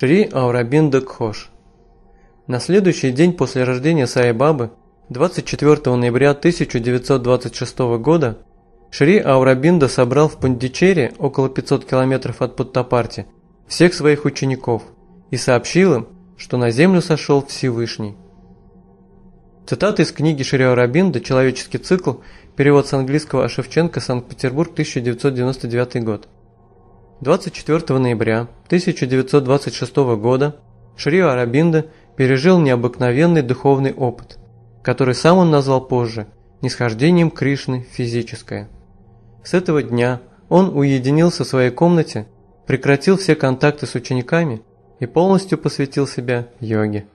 Шри Аурабинда Кхош. На следующий день после рождения Саибабы, 24 ноября 1926 года, Шри Аурабинда собрал в Пандичере, около 500 километров от Паттапарти, всех своих учеников и сообщил им, что на землю сошел Всевышний. Цитата из книги Шри Аурабинда «Человеческий цикл», перевод с английского Шевченко, Санкт-Петербург, 1999 год. 24 ноября 1926 года Шри Арабинда пережил необыкновенный духовный опыт, который сам он назвал позже «нисхождением Кришны физическое». С этого дня он уединился в своей комнате, прекратил все контакты с учениками и полностью посвятил себя йоге.